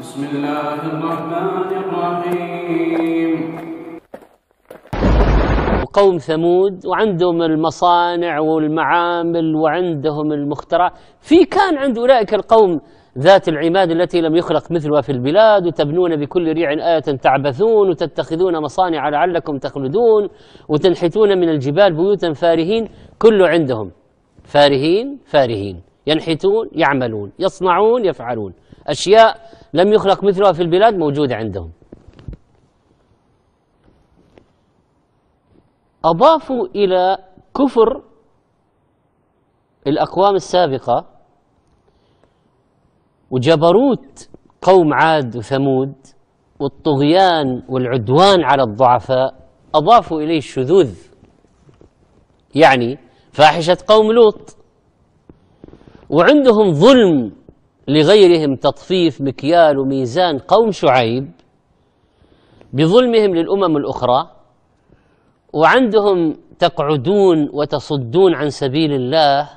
بسم الله الرحمن الرحيم قوم ثمود وعندهم المصانع والمعامل وعندهم المخترعات في كان عند أولئك القوم ذات العماد التي لم يخلق مثلها في البلاد وتبنون بكل ريع آية تعبثون وتتخذون مصانع لعلكم تخلدون وتنحتون من الجبال بيوتا فارهين كل عندهم فارهين فارهين ينحتون يعملون يصنعون يفعلون أشياء لم يخلق مثلها في البلاد موجودة عندهم أضافوا إلى كفر الأقوام السابقة وجبروت قوم عاد وثمود والطغيان والعدوان على الضعفاء أضافوا إليه الشذوذ يعني فاحشة قوم لوط وعندهم ظلم لغيرهم تطفيف مكيال وميزان قوم شعيب بظلمهم للأمم الأخرى وعندهم تقعدون وتصدون عن سبيل الله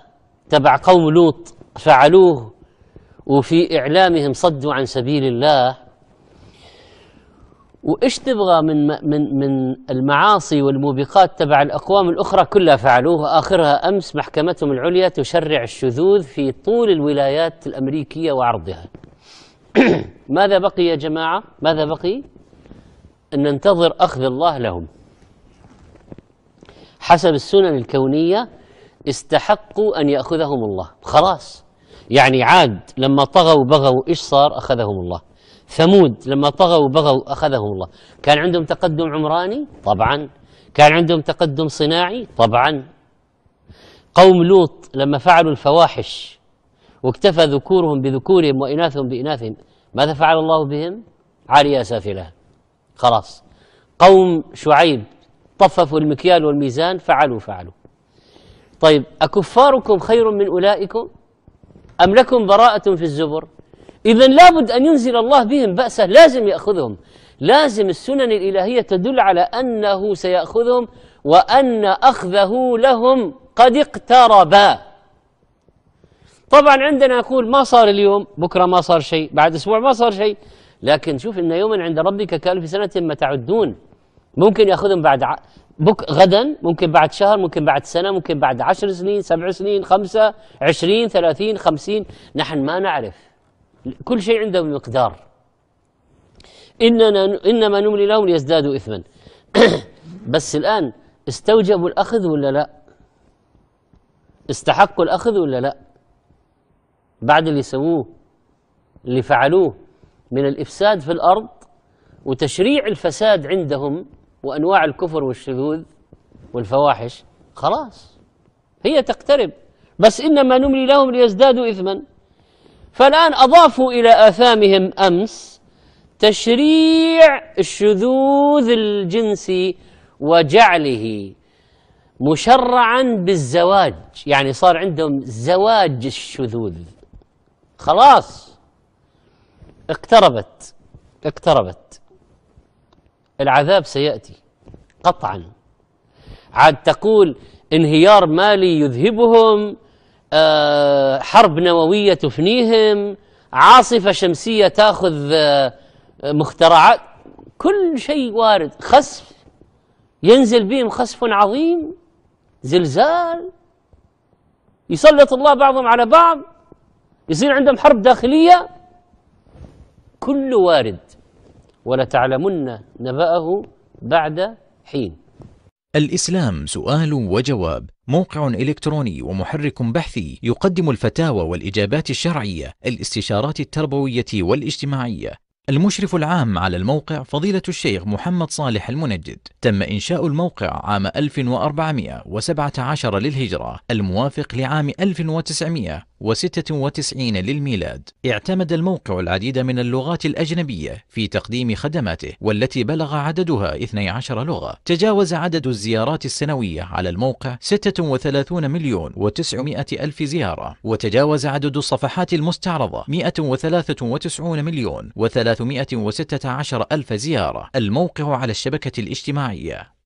تبع قوم لوط فعلوه وفي إعلامهم صدوا عن سبيل الله وايش تبغى من من من المعاصي والموبقات تبع الاقوام الاخرى كلها فعلوه اخرها امس محكمتهم العليا تشرع الشذوذ في طول الولايات الامريكيه وعرضها. ماذا بقي يا جماعه؟ ماذا بقي؟ ان ننتظر اخذ الله لهم. حسب السنن الكونيه استحقوا ان ياخذهم الله، خلاص. يعني عاد لما طغوا بغوا ايش صار؟ اخذهم الله. ثمود لما طغوا بغوا أخذهم الله كان عندهم تقدم عمراني طبعا كان عندهم تقدم صناعي طبعا قوم لوط لما فعلوا الفواحش واكتفى ذكورهم بذكورهم وإناثهم بإناثهم ماذا فعل الله بهم عالية سافلة خلاص قوم شعيب طففوا المكيال والميزان فعلوا فعلوا طيب أكفاركم خير من أولئكم أم لكم براءة في الزبر إذا لابد أن ينزل الله بهم بأسه لازم يأخذهم لازم السنن الإلهية تدل على أنه سيأخذهم وأن أخذه لهم قد اقترب طبعا عندنا يقول ما صار اليوم بكرة ما صار شيء بعد أسبوع ما صار شيء لكن شوف إن يوما عند ربك كألف سنة ما تعدون ممكن يأخذهم بعد ع... بك غدا ممكن بعد شهر ممكن بعد سنة ممكن بعد عشر سنين سبع سنين خمسة عشرين ثلاثين خمسين نحن ما نعرف كل شيء عنده بمقدار إننا إنما نملي لهم ليزدادوا إثما بس الآن استوجبوا الأخذ ولا لا استحقوا الأخذ ولا لا بعد اللي سووه اللي فعلوه من الإفساد في الأرض وتشريع الفساد عندهم وأنواع الكفر والشذوذ والفواحش خلاص هي تقترب بس إنما نملي لهم ليزدادوا إثما فالآن أضافوا إلى آثامهم أمس تشريع الشذوذ الجنسي وجعله مشرعا بالزواج يعني صار عندهم زواج الشذوذ خلاص اقتربت اقتربت العذاب سيأتي قطعا عاد تقول انهيار مالي يذهبهم آه، حرب نووية تفنيهم عاصفة شمسية تاخذ آه، مخترعات كل شيء وارد خسف ينزل بهم خسف عظيم زلزال يسلط الله بعضهم على بعض يصير عندهم حرب داخلية كله وارد ولتعلمن نبأه بعد حين الإسلام سؤال وجواب موقع إلكتروني ومحرك بحثي يقدم الفتاوى والإجابات الشرعية الاستشارات التربوية والاجتماعية المشرف العام على الموقع فضيلة الشيخ محمد صالح المنجد تم إنشاء الموقع عام 1417 للهجرة الموافق لعام 1900 1996 للميلاد اعتمد الموقع العديد من اللغات الأجنبية في تقديم خدماته والتي بلغ عددها 12 لغة تجاوز عدد الزيارات السنوية على الموقع 36 مليون و900 ألف زيارة وتجاوز عدد الصفحات المستعرضة 193 مليون و316 ألف زيارة الموقع على الشبكة الاجتماعية